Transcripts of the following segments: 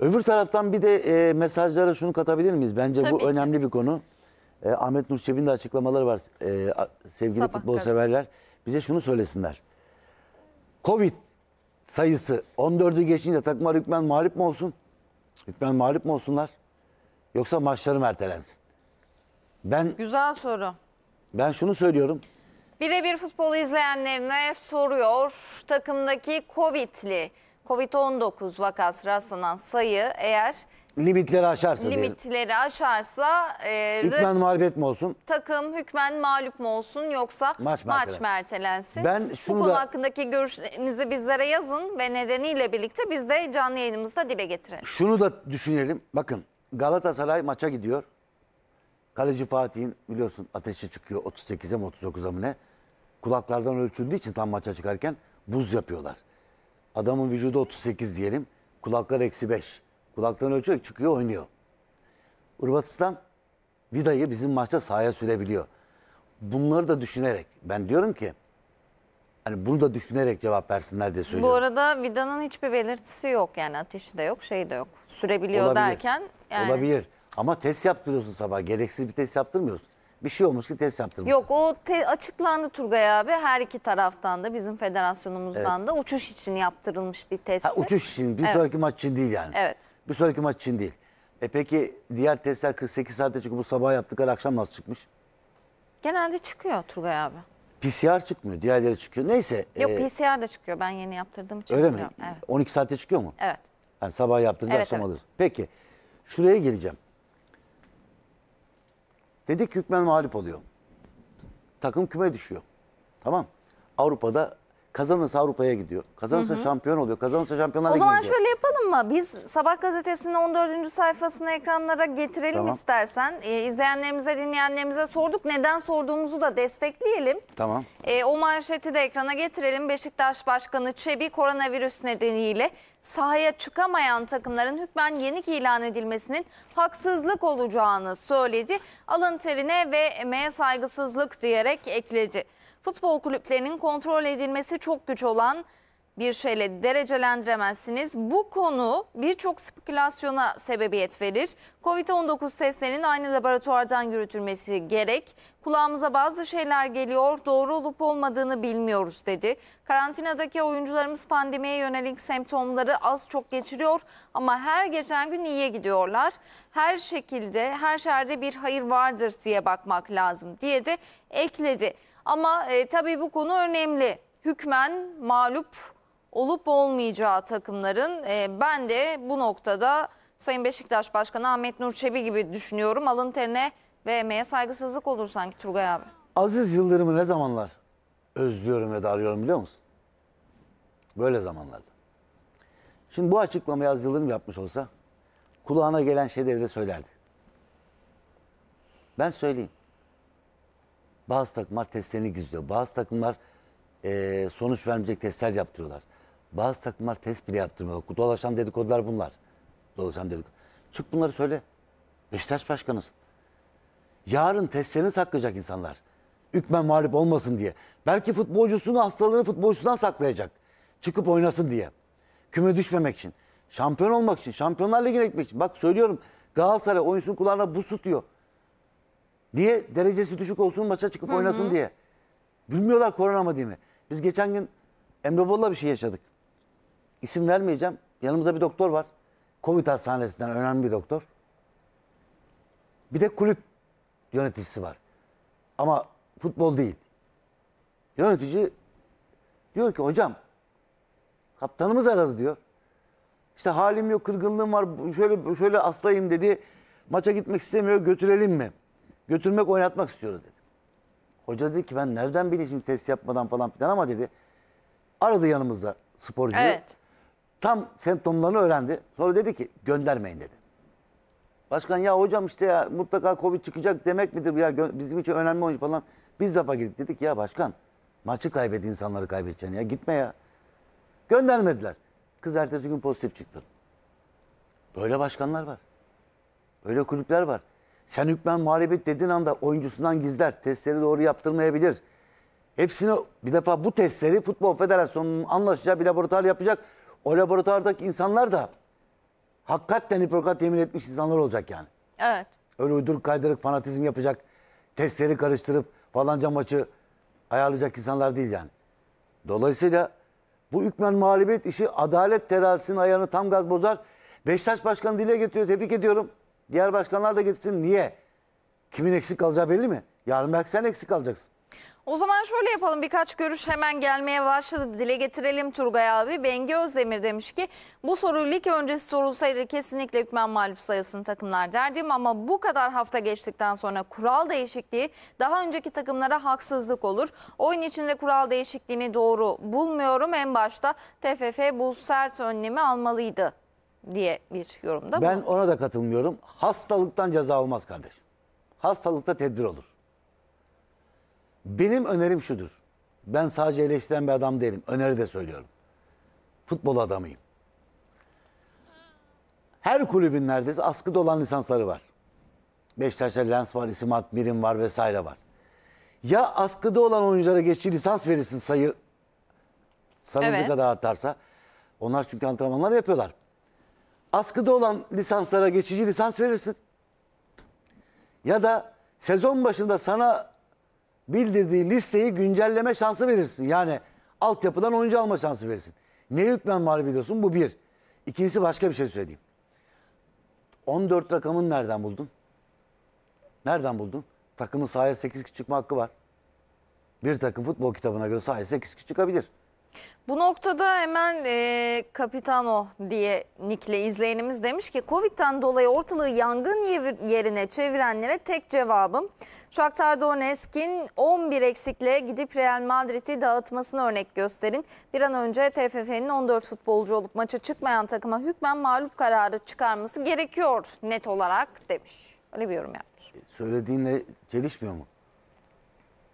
Öbür taraftan bir de e, mesajlara şunu katabilir miyiz? Bence Tabii bu ki. önemli bir konu. E, Ahmet Nur de açıklamaları var e, sevgili Sabah futbol gazetesi. severler. Bize şunu söylesinler. Covid sayısı 14'ü geçince takımlar hükmen mağlup mu olsun? Hükmen mağlup mu olsunlar? Yoksa maçları mı ertelensin? Ben, Güzel soru. ben şunu söylüyorum. Birebir futbolu izleyenlerine soruyor. Takımdaki Covid'li Covid-19 vakası rastlanan sayı eğer Limitleri aşarsa diyelim. limitleri aşarsa e, Hükmen mağlubiyet mi olsun? takım hükmen mağlup mu olsun yoksa maç, Maç mertelensin. Ben şunu Bu konu da- hakkındaki görüşlerinizi bizlere yazın ve nedeniyle birlikte biz de canlı yayınımızda dile getirelim. Şunu da düşünelim. Bakın Galatasaray maça gidiyor. Kaleci Fatih'in biliyorsun ateşi çıkıyor 38'e mi 39'a mı ne? Kulaklardan ölçüldüğü için tam maça çıkarken buz yapıyorlar. Adamın vücudu 38 diyelim. Kulaklar eksi 5. Kulaklarını ölçerek çıkıyor oynuyor. Hırvatistan Vida'yı bizim maçta sahaya sürebiliyor. Bunları da düşünerek ben diyorum ki hani bunu da düşünerek cevap versinler diye söylüyorum. Bu arada Vida'nın hiçbir belirtisi yok yani ateşi de yok şeyi de yok. Sürebiliyor Olabilir. derken yani. Olabilir ama test yaptırıyorsun sabah gereksiz bir test yaptırmıyorsun bir şey olmuş ki test yaptırmış. Yok o te- açıklandı Turgay abi her iki taraftan da bizim federasyonumuzdan da uçuş için yaptırılmış bir test. uçuş için bir sonraki maç için değil yani. Evet. Bir sonraki maç için değil. E peki diğer testler 48 saatte çıkıyor bu sabah yaptıkları akşam nasıl çıkmış? Genelde çıkıyor Turgay abi. PCR çıkmıyor. Diğerleri çıkıyor. Neyse. Yok e, PCR da çıkıyor ben yeni yaptırdığım için. öyle mi? Evet. 12 saatte çıkıyor mu? evet. Yani sabah yaptırınca Evet, akşam evet. alır. Peki. Şuraya geleceğim. Dedik hükmen mağlup oluyor. Takım küme düşüyor. Tamam. Avrupa'da Kazanırsa Avrupa'ya gidiyor. Kazanırsa şampiyon oluyor. Kazanırsa şampiyonlar O zaman şöyle yapalım mı? Biz Sabah gazetesinin 14. sayfasını ekranlara getirelim Tamam. istersen. Ee, izleyenlerimize, dinleyenlerimize sorduk. Neden sorduğumuzu da destekleyelim. Tamam. Ee, o manşeti de ekrana getirelim. Beşiktaş Başkanı Çebi koronavirüs nedeniyle sahaya çıkamayan takımların hükmen yenik ilan edilmesinin haksızlık olacağını söyledi. Alın terine ve emeğe saygısızlık diyerek ekledi futbol kulüplerinin kontrol edilmesi çok güç olan bir şeyle derecelendiremezsiniz. Bu konu birçok spekülasyona sebebiyet verir. Covid-19 testlerinin aynı laboratuvardan yürütülmesi gerek. Kulağımıza bazı şeyler geliyor, doğru olup olmadığını bilmiyoruz dedi. Karantinadaki oyuncularımız pandemiye yönelik semptomları az çok geçiriyor ama her geçen gün iyiye gidiyorlar. Her şekilde, her şerde bir hayır vardır diye bakmak lazım diye de ekledi. Ama e, tabii bu konu önemli. Hükmen mağlup olup olmayacağı takımların e, ben de bu noktada Sayın Beşiktaş Başkanı Ahmet Nur Çebi gibi düşünüyorum. Alın terine ve emeğe saygısızlık olur sanki Turgay abi. Aziz Yıldırım'ı ne zamanlar özlüyorum ve de arıyorum biliyor musun? Böyle zamanlarda. Şimdi bu açıklamayı Aziz Yıldırım yapmış olsa kulağına gelen şeyleri de söylerdi. Ben söyleyeyim. Bazı takımlar testlerini gizliyor. Bazı takımlar e, sonuç vermeyecek testler yaptırıyorlar. Bazı takımlar test bile yaptırmıyor. Dolaşan dedikodular bunlar. Dolaşan dedikodu. Çık bunları söyle. Beşiktaş başkanısın. Yarın testlerini saklayacak insanlar. Hükmen mağlup olmasın diye. Belki futbolcusunu hastalığını futbolcusundan saklayacak. Çıkıp oynasın diye. Küme düşmemek için. Şampiyon olmak için. Şampiyonlar Ligi'ne gitmek için. Bak söylüyorum Galatasaray oyuncusunun kulağına buz tutuyor. Niye? Derecesi düşük olsun maça çıkıp oynasın diye. Bilmiyorlar korona mı diye mi? Biz geçen gün Emre Bol'la bir şey yaşadık. İsim vermeyeceğim. Yanımızda bir doktor var. Covid hastanesinden önemli bir doktor. Bir de kulüp yöneticisi var. Ama futbol değil. Yönetici diyor ki hocam kaptanımız aradı diyor. İşte halim yok, kırgınlığım var. Şöyle şöyle aslayım dedi. Maça gitmek istemiyor, götürelim mi? götürmek oynatmak istiyoruz dedi. Hoca dedi ki ben nereden bileyim şimdi test yapmadan falan filan ama dedi. Aradı yanımızda sporcu. Evet. Tam semptomlarını öğrendi. Sonra dedi ki göndermeyin dedi. Başkan ya hocam işte ya mutlaka Covid çıkacak demek midir? Ya bizim için önemli oyuncu falan. Biz lafa gittik dedik ya başkan maçı kaybet insanları kaybedeceksin ya gitme ya. Göndermediler. Kız ertesi gün pozitif çıktı. Böyle başkanlar var. Böyle kulüpler var. Sen hükmen muhalefet dediğin anda oyuncusundan gizler. Testleri doğru yaptırmayabilir. Hepsini bir defa bu testleri Futbol Federasyonu'nun anlaşacağı bir laboratuvar yapacak. O laboratuvardaki insanlar da hakikaten hipokrat yemin etmiş insanlar olacak yani. Evet. Öyle uyduruk kaydırık fanatizm yapacak. Testleri karıştırıp falanca maçı ayarlayacak insanlar değil yani. Dolayısıyla bu hükmen muhalefet işi adalet terazisinin ayağını tam gaz bozar. Beşiktaş Başkanı dile getiriyor. Tebrik ediyorum. Diğer başkanlar da gitsin. Niye? Kimin eksik kalacağı belli mi? Yarın belki sen eksik kalacaksın. O zaman şöyle yapalım birkaç görüş hemen gelmeye başladı. Dile getirelim Turgay abi. Bengi Özdemir demiş ki bu soru lig öncesi sorulsaydı kesinlikle hükmen mağlup sayısını takımlar derdim. Ama bu kadar hafta geçtikten sonra kural değişikliği daha önceki takımlara haksızlık olur. Oyun içinde kural değişikliğini doğru bulmuyorum. En başta TFF bu sert önlemi almalıydı diye bir yorumda Ben ona da katılmıyorum. Hastalıktan ceza olmaz kardeş. Hastalıkta tedbir olur. Benim önerim şudur. Ben sadece eleştiren bir adam değilim. Öneri de söylüyorum. Futbol adamıyım. Her kulübün neredeyse askıda olan lisansları var. Beşiktaş'ta Lens var, isim at birim var vesaire var. Ya askıda olan oyunculara geçici lisans verirsin sayı sayı Evet. kadar artarsa. Onlar çünkü antrenmanlar yapıyorlar askıda olan lisanslara geçici lisans verirsin. Ya da sezon başında sana bildirdiği listeyi güncelleme şansı verirsin. Yani altyapıdan oyuncu alma şansı verirsin. Ne hükmen var biliyorsun? Bu bir. İkincisi başka bir şey söyleyeyim. 14 rakamını nereden buldun? Nereden buldun? Takımın sahaya 8 çıkma hakkı var. Bir takım futbol kitabına göre sahaya 8 çıkabilir. Bu noktada hemen e, Capitano diye nikle izleyenimiz demiş ki Covid'den dolayı ortalığı yangın yerine çevirenlere tek cevabım Shakhtar Donetsk'in 11 eksikle gidip Real Madrid'i dağıtmasını örnek gösterin. Bir an önce TFF'nin 14 futbolcu olup maça çıkmayan takıma hükmen mağlup kararı çıkarması gerekiyor net olarak demiş. Öyle bir yorum yapmış. E, söylediğinle çelişmiyor mu?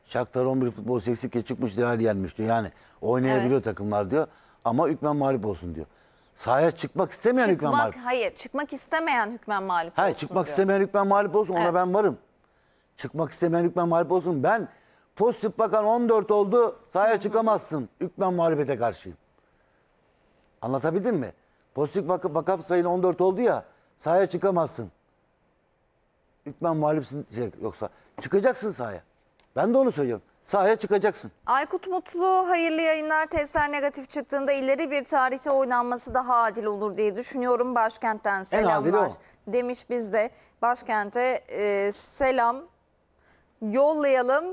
Shakhtar 11 futbol eksikken çıkmış değer yenmiş diyor. Yani oynayabiliyor Evet. takımlar diyor. Ama hükmen mağlup olsun diyor. Sahaya çıkmak istemeyen hükmen mağlup. hayır çıkmak istemeyen hükmen mağlup Hayır olsun çıkmak diyor. istemeyen hükmen mağlup olsun ona Evet. ben varım. Çıkmak istemeyen hükmen mağlup olsun. Ben pozitif bakan 14 oldu sahaya çıkamazsın. Hükmen mağlubiyete karşıyım. Anlatabildim mi? Pozitif vakıf, vakaf sayın 14 oldu ya sahaya çıkamazsın. Hükmen mağlupsun şey, yoksa çıkacaksın sahaya. Ben de onu söylüyorum. Sahaya çıkacaksın. Aykut Mutlu hayırlı yayınlar testler negatif çıktığında ileri bir tarihte oynanması daha adil olur diye düşünüyorum. Başkent'ten selamlar demiş biz de başkente e, selam yollayalım.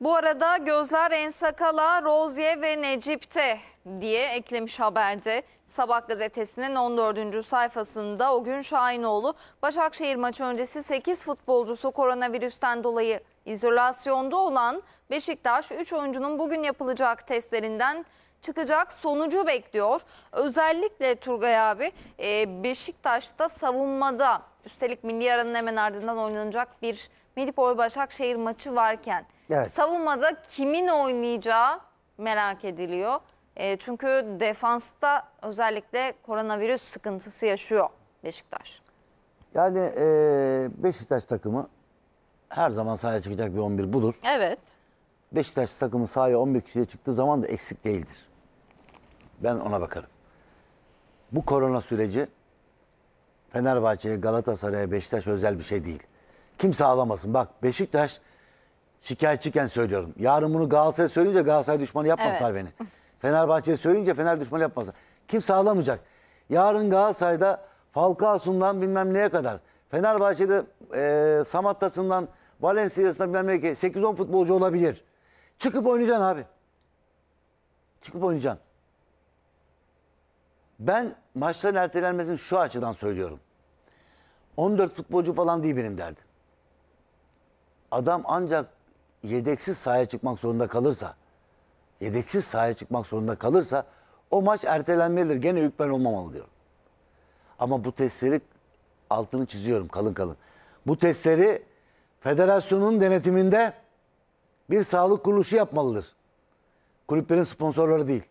Bu arada gözler Ensakala, Rozye ve Necip'te diye eklemiş haberde. Sabah gazetesinin 14. sayfasında o gün Şahinoğlu Başakşehir maçı öncesi 8 futbolcusu koronavirüsten dolayı İzolasyonda olan Beşiktaş 3 oyuncunun bugün yapılacak testlerinden çıkacak sonucu bekliyor. Özellikle Turgay abi e, Beşiktaş'ta savunmada üstelik milli aranın hemen ardından oynanacak bir Medipol Başakşehir maçı varken evet. savunmada kimin oynayacağı merak ediliyor. E, çünkü defansta özellikle koronavirüs sıkıntısı yaşıyor Beşiktaş. Yani e, Beşiktaş takımı her zaman sahaya çıkacak bir 11 budur. Evet. Beşiktaş takımı sahaya 11 kişiye çıktığı zaman da eksik değildir. Ben ona bakarım. Bu korona süreci Fenerbahçe'ye, Galatasaray'a, Beşiktaş özel bir şey değil. Kimse ağlamasın. Bak Beşiktaş şikayetçiken söylüyorum. Yarın bunu Galatasaray'a söyleyince Galatasaray düşmanı yapmazlar Evet. beni. Fenerbahçe'ye söyleyince Fener düşmanı yapmazlar. Kimse ağlamayacak. Yarın Galatasaray'da Falcao'sundan bilmem neye kadar. Fenerbahçe'de e, Samatta'sından Valencia'sına bilmem ne ki 8-10 futbolcu olabilir. Çıkıp oynayacaksın abi. Çıkıp oynayacaksın. Ben maçların ertelenmesini şu açıdan söylüyorum. 14 futbolcu falan değil benim derdim. Adam ancak yedeksiz sahaya çıkmak zorunda kalırsa, yedeksiz sahaya çıkmak zorunda kalırsa o maç ertelenmelidir. Gene hükmen olmamalı diyorum. Ama bu testleri altını çiziyorum kalın kalın. Bu testleri federasyonun denetiminde bir sağlık kuruluşu yapmalıdır. Kulüplerin sponsorları değil.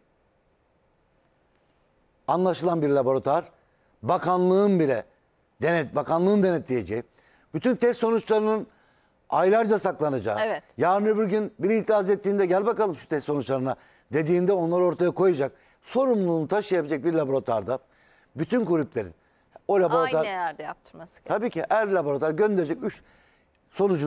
Anlaşılan bir laboratuvar, bakanlığın bile denet, bakanlığın denetleyeceği, bütün test sonuçlarının aylarca saklanacağı, evet. yarın öbür gün biri itiraz ettiğinde gel bakalım şu test sonuçlarına dediğinde onları ortaya koyacak. Sorumluluğunu taşıyabilecek bir laboratuvarda bütün kulüplerin o laboratuvar... Aynı yerde yaptırması gerekiyor. Tabii ki her laboratuvar gönderecek üç sonucu